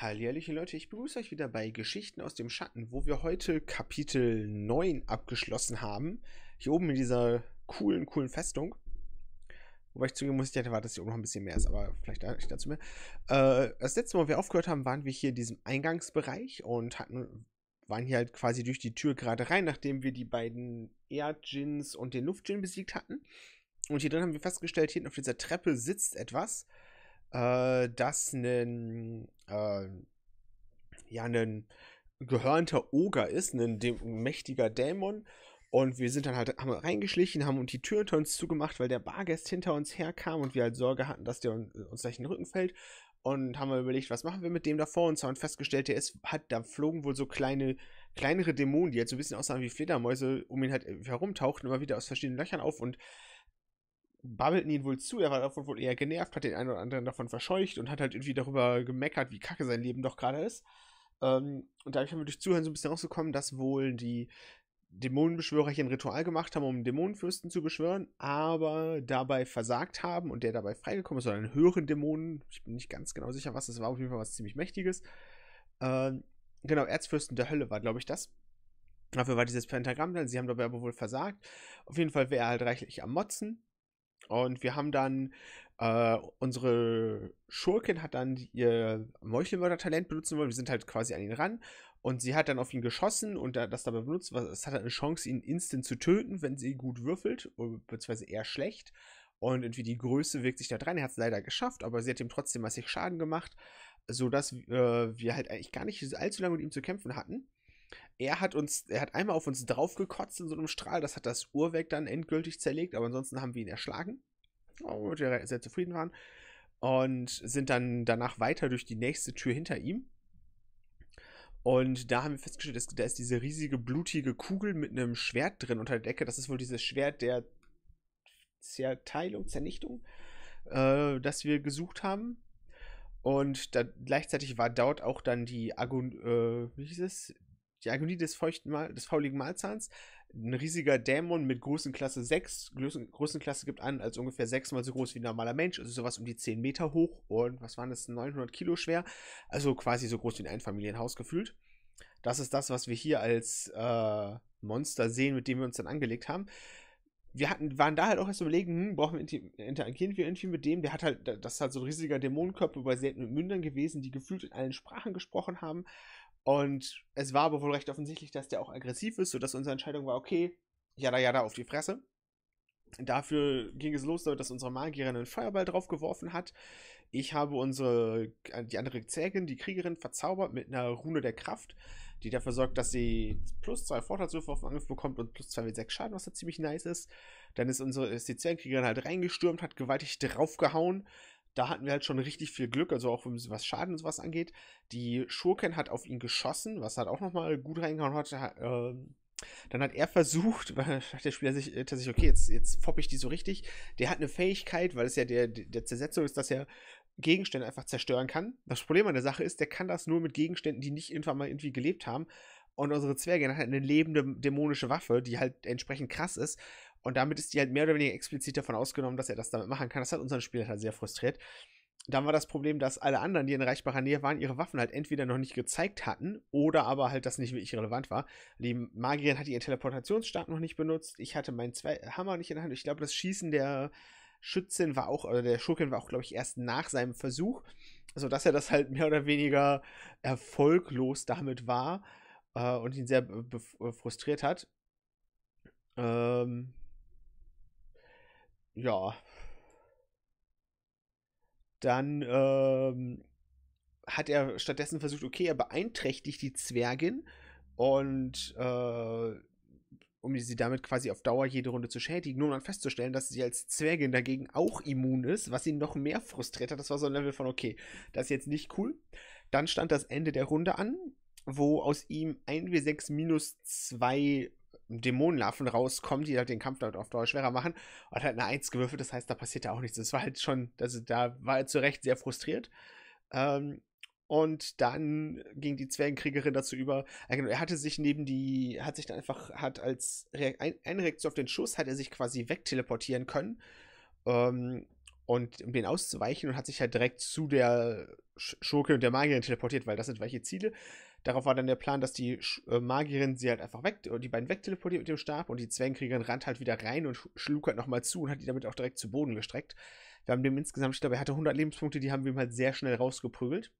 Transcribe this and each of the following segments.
Hallo Leute, ich begrüße euch wieder bei Geschichten aus dem Schatten, wo wir heute Kapitel 9 abgeschlossen haben. Hier oben in dieser coolen, coolen Festung. Wobei ich zugeben muss, ich hätte erwartet, dass hier oben noch ein bisschen mehr ist, aber vielleicht dazu mehr. Äh, das letzte Mal, wo wir aufgehört haben, waren wir hier in diesem Eingangsbereich und hatten, waren hier halt quasi durch die Tür gerade rein, nachdem wir die beiden Air-Gins und den Luft-Gin besiegt hatten. Und hier drin haben wir festgestellt, hinten auf dieser Treppe sitzt etwas, äh, das einen äh, ja ein gehörnter Oger ist, ein, Dä mächtiger Dämon. Und wir sind dann halt haben reingeschlichen, haben uns die Tür hinter uns zugemacht, weil der Bargäst hinter uns herkam und wir halt Sorge hatten, dass der uns gleich in den Rücken fällt. Und haben wir überlegt, was machen wir mit dem da vor uns? Und festgestellt, der ist, hat, da flogen wohl so kleine, kleinere Dämonen, die halt so ein bisschen aussahen wie Fledermäuse, um ihn halt äh, herumtauchten, immer wieder aus verschiedenen Löchern auf und babbelten ihn wohl zu, er war davon wohl eher genervt, hat den einen oder anderen davon verscheucht und hat halt irgendwie darüber gemeckert, wie kacke sein Leben doch gerade ist. Ähm, und dadurch haben wir durch Zuhören so ein bisschen rausgekommen, dass wohl die Dämonenbeschwörer hier ein Ritual gemacht haben, um einen Dämonenfürsten zu beschwören, aber dabei versagt haben und der dabei freigekommen ist, sondern einen höheren Dämonen, ich bin nicht ganz genau sicher, was das war, auf jeden Fall was ziemlich Mächtiges. Ähm, genau, Erzfürsten der Hölle war, glaube ich, das. Dafür war dieses Pentagramm dann, sie haben dabei aber wohl versagt. Auf jeden Fall wäre er halt reichlich am Motzen und wir haben dann, äh, unsere Schurkin hat dann ihr Meuchelmörder-Talent benutzen wollen. Wir sind halt quasi an ihn ran. Und sie hat dann auf ihn geschossen und das dabei benutzt. Es hat halt eine Chance, ihn instant zu töten, wenn sie gut würfelt, beziehungsweise eher schlecht. Und irgendwie die Größe wirkt sich da rein. Er hat es leider geschafft, aber sie hat ihm trotzdem massig Schaden gemacht, sodass äh, wir halt eigentlich gar nicht allzu lange mit ihm zu kämpfen hatten er hat uns, er hat einmal auf uns draufgekotzt in so einem Strahl, das hat das Uhrwerk dann endgültig zerlegt, aber ansonsten haben wir ihn erschlagen, womit wir sehr zufrieden waren. Und sind dann danach weiter durch die nächste Tür hinter ihm. Und da haben wir festgestellt, dass, da ist diese riesige blutige Kugel mit einem Schwert drin unter der Decke. Das ist wohl dieses Schwert der Zerteilung, Zernichtung, äh, das wir gesucht haben. Und da, gleichzeitig war dort auch dann die Agon, äh, wie hieß es? Die Agonie des, feuchten Mal, des fauligen Mahlzahns. Ein riesiger Dämon mit Größenklasse 6. Größenklasse gibt an als ungefähr 6 mal so groß wie ein normaler Mensch. Also sowas um die 10 Meter hoch und was waren das? 900 Kilo schwer. Also quasi so groß wie ein Einfamilienhaus gefühlt. Das ist das, was wir hier als äh, Monster sehen, mit dem wir uns dann angelegt haben wir hatten, waren da halt auch erst überlegen, hm, brauchen wir interagieren wir irgendwie mit dem? Der hat halt, das ist halt so ein riesiger Dämonenkörper bei seltenen Mündern gewesen, die gefühlt in allen Sprachen gesprochen haben. Und es war aber wohl recht offensichtlich, dass der auch aggressiv ist, sodass unsere Entscheidung war, okay, ja da, ja da, auf die Fresse. Dafür ging es los, dass unsere Magierin einen Feuerball draufgeworfen hat. Ich habe unsere, äh, die andere Zägin, die Kriegerin, verzaubert mit einer Rune der Kraft, die dafür sorgt, dass sie plus zwei Vorteilswürfe auf den Angriff bekommt und plus zwei mit sechs Schaden, was da ziemlich nice ist. Dann ist unsere ist die zägin halt reingestürmt, hat gewaltig draufgehauen, da hatten wir halt schon richtig viel Glück, also auch was Schaden und sowas angeht. Die Schurken hat auf ihn geschossen, was halt auch nochmal gut reingehauen hat. Äh, dann hat er versucht, weil der Spieler sich tatsächlich, äh, okay, jetzt, jetzt fopp ich die so richtig. Der hat eine Fähigkeit, weil es ja der, der Zersetzung ist, dass er Gegenstände einfach zerstören kann. Das Problem an der Sache ist, der kann das nur mit Gegenständen, die nicht irgendwann mal irgendwie gelebt haben. Und unsere Zwerge hat eine lebende dämonische Waffe, die halt entsprechend krass ist. Und damit ist die halt mehr oder weniger explizit davon ausgenommen, dass er das damit machen kann. Das hat unseren Spieler halt sehr frustriert. Dann war das Problem, dass alle anderen, die in erreichbarer Nähe waren, ihre Waffen halt entweder noch nicht gezeigt hatten oder aber halt das nicht wirklich relevant war. Die Magierin hatte ihren Teleportationsstab noch nicht benutzt. Ich hatte meinen zwei Hammer nicht in der Hand. Ich glaube, das Schießen der Schützin war auch, oder der Schurken war auch, glaube ich, erst nach seinem Versuch, Also, dass er das halt mehr oder weniger erfolglos damit war äh, und ihn sehr frustriert hat. Ähm, ja. Dann ähm, hat er stattdessen versucht, okay, er beeinträchtigt die Zwergin und äh, um sie damit quasi auf Dauer jede Runde zu schädigen, nur um dann festzustellen, dass sie als Zwergin dagegen auch immun ist, was ihn noch mehr frustriert hat. Das war so ein Level von, okay, das ist jetzt nicht cool. Dann stand das Ende der Runde an, wo aus ihm 1w6 minus 2 Dämonenlarven rauskommen, die halt den Kampf dort auf Dauer schwerer machen. Und hat halt eine Eins gewürfelt, das heißt, da passiert ja auch nichts. Das war halt schon, also da war er zu Recht sehr frustriert. Ähm, und dann ging die Zwergenkriegerin dazu über. Ah, genau, er hatte sich neben die, hat sich dann einfach, hat als Re eine Reaktion auf den Schuss, hat er sich quasi wegteleportieren können. Ähm, und um den auszuweichen und hat sich halt direkt zu der Schurke und der Magierin teleportiert, weil das sind welche Ziele. Darauf war dann der Plan, dass die äh, Magierin sie halt einfach weg, die beiden wegteleportiert mit dem Stab und die Zwergenkriegerin rannt halt wieder rein und schlug halt nochmal zu und hat die damit auch direkt zu Boden gestreckt. Wir haben dem insgesamt, ich glaube, er hatte 100 Lebenspunkte, die haben wir ihm halt sehr schnell rausgeprügelt.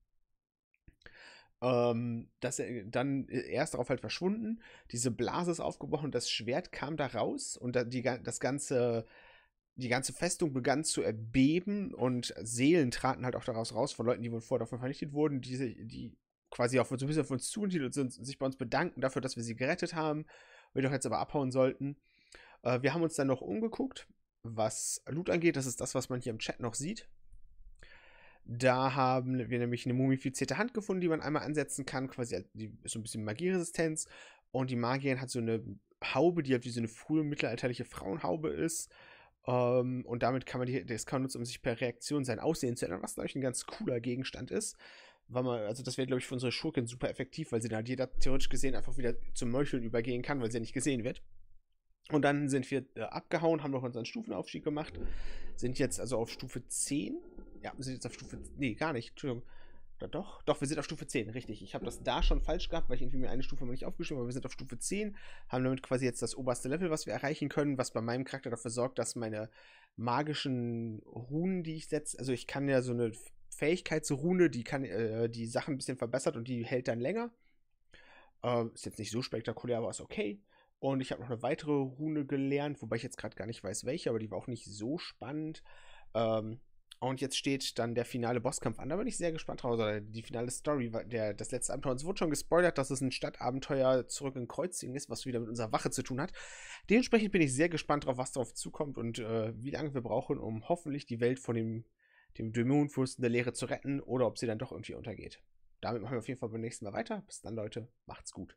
Ähm, dass er dann äh, erst darauf halt verschwunden, diese Blase ist aufgebrochen, das Schwert kam da raus und die, das ganze, die ganze Festung begann zu erbeben und Seelen traten halt auch daraus raus von Leuten, die wohl vorher davon vernichtet wurden, die, die quasi auf, so ein bisschen auf uns zugehen und sich bei uns bedanken dafür, dass wir sie gerettet haben. Wir doch jetzt aber abhauen sollten. Äh, wir haben uns dann noch umgeguckt, was Loot angeht. Das ist das, was man hier im Chat noch sieht. Da haben wir nämlich eine mumifizierte Hand gefunden, die man einmal ansetzen kann. Quasi halt, die ist so ein bisschen Magieresistenz. Und die Magierin hat so eine Haube, die halt wie so eine frühe mittelalterliche Frauenhaube ist. Ähm, und damit kann man die, das kann man nutzen, um sich per Reaktion sein Aussehen zu ändern, was, glaube ich, ein ganz cooler Gegenstand ist war mal, also das wäre, glaube ich, für unsere Schurkin super effektiv, weil sie dann halt jeder theoretisch gesehen einfach wieder zum Meucheln übergehen kann, weil sie ja nicht gesehen wird. Und dann sind wir äh, abgehauen, haben noch unseren Stufenaufstieg gemacht, sind jetzt also auf Stufe 10. Ja, wir sind jetzt auf Stufe, nee, gar nicht, Entschuldigung. Oder doch? Doch, wir sind auf Stufe 10, richtig. Ich habe das da schon falsch gehabt, weil ich irgendwie mir eine Stufe mal nicht aufgeschrieben habe. Wir sind auf Stufe 10, haben damit quasi jetzt das oberste Level, was wir erreichen können, was bei meinem Charakter dafür sorgt, dass meine magischen Runen, die ich setze, also ich kann ja so eine Fähigkeitsrune, die kann äh, die Sachen ein bisschen verbessert und die hält dann länger. Äh, ist jetzt nicht so spektakulär, aber ist okay. Und ich habe noch eine weitere Rune gelernt, wobei ich jetzt gerade gar nicht weiß, welche, aber die war auch nicht so spannend. Ähm, und jetzt steht dann der finale Bosskampf an. Da bin ich sehr gespannt drauf. Oder also, die finale Story, der, das letzte Abenteuer. Uns wurde schon gespoilert, dass es ein Stadtabenteuer zurück in Kreuzingen ist, was wieder mit unserer Wache zu tun hat. Dementsprechend bin ich sehr gespannt drauf, was darauf zukommt und äh, wie lange wir brauchen, um hoffentlich die Welt von dem dem Dämonenfürsten der Lehre zu retten oder ob sie dann doch irgendwie untergeht. Damit machen wir auf jeden Fall beim nächsten Mal weiter. Bis dann, Leute. Macht's gut.